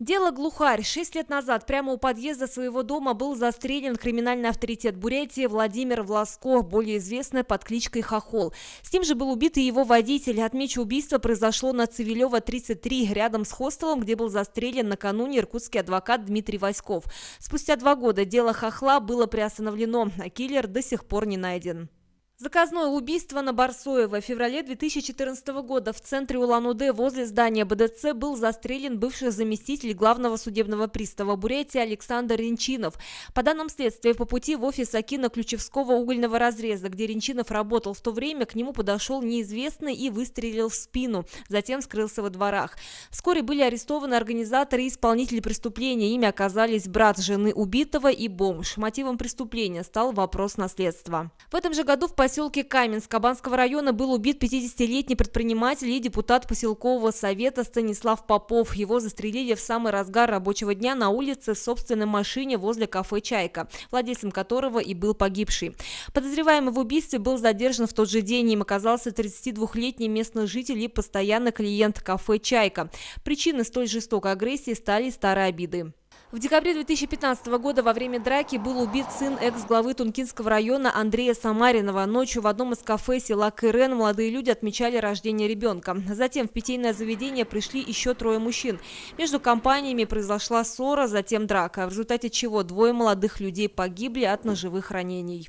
Дело «Глухарь». Шесть лет назад прямо у подъезда своего дома был застрелен криминальный авторитет Бурятии Владимир Власко, более известный под кличкой Хохол. С ним же был убит и его водитель. Отмечу, убийство произошло на Цивилева, 33, рядом с хостелом, где был застрелен накануне иркутский адвокат Дмитрий Васьков. Спустя два года дело Хохла было приостановлено, а киллер до сих пор не найден. Заказное убийство на Барсоева в феврале 2014 года в центре Улан-Удэ возле здания БДЦ был застрелен бывший заместитель главного судебного пристава Бурятии Александр Ренчинов. По данным следствия, по пути в офис Акина Ключевского угольного разреза, где Ренчинов работал в то время, к нему подошел неизвестный и выстрелил в спину. Затем скрылся во дворах. Вскоре были арестованы организаторы и исполнители преступления. Ими оказались брат жены убитого и бомж. Мотивом преступления стал вопрос наследства. В этом же году в поселке Каменск Кабанского района был убит 50-летний предприниматель и депутат поселкового совета Станислав Попов. Его застрелили в самый разгар рабочего дня на улице в собственной машине возле кафе «Чайка», владельцем которого и был погибший. Подозреваемый в убийстве был задержан в тот же день. Им оказался 32-летний местный житель и постоянный клиент кафе «Чайка». Причины столь жестокой агрессии стали старые обиды. В декабре 2015 года во время драки был убит сын экс-главы Тункинского района Андрея Самаринова. Ночью в одном из кафе села Кырен молодые люди отмечали рождение ребенка. Затем в питейное заведение пришли еще трое мужчин. Между компаниями произошла ссора, затем драка, в результате чего двое молодых людей погибли от ножевых ранений.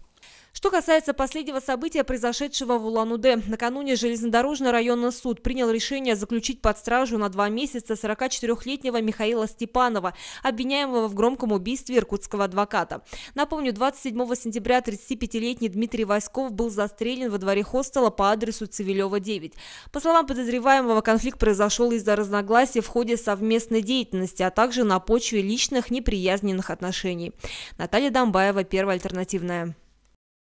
Что касается последнего события, произошедшего в Улан-Удэ. Накануне железнодорожный районный суд принял решение заключить под стражу на два месяца 44-летнего Михаила Степанова, обвиняемого в громком убийстве иркутского адвоката. Напомню, 27 сентября 35-летний Дмитрий Васьков был застрелен во дворе хостела по адресу Цивилева, 9. По словам подозреваемого, конфликт произошел из-за разногласий в ходе совместной деятельности, а также на почве личных неприязненных отношений. Наталья Домбаева, Первая альтернативная.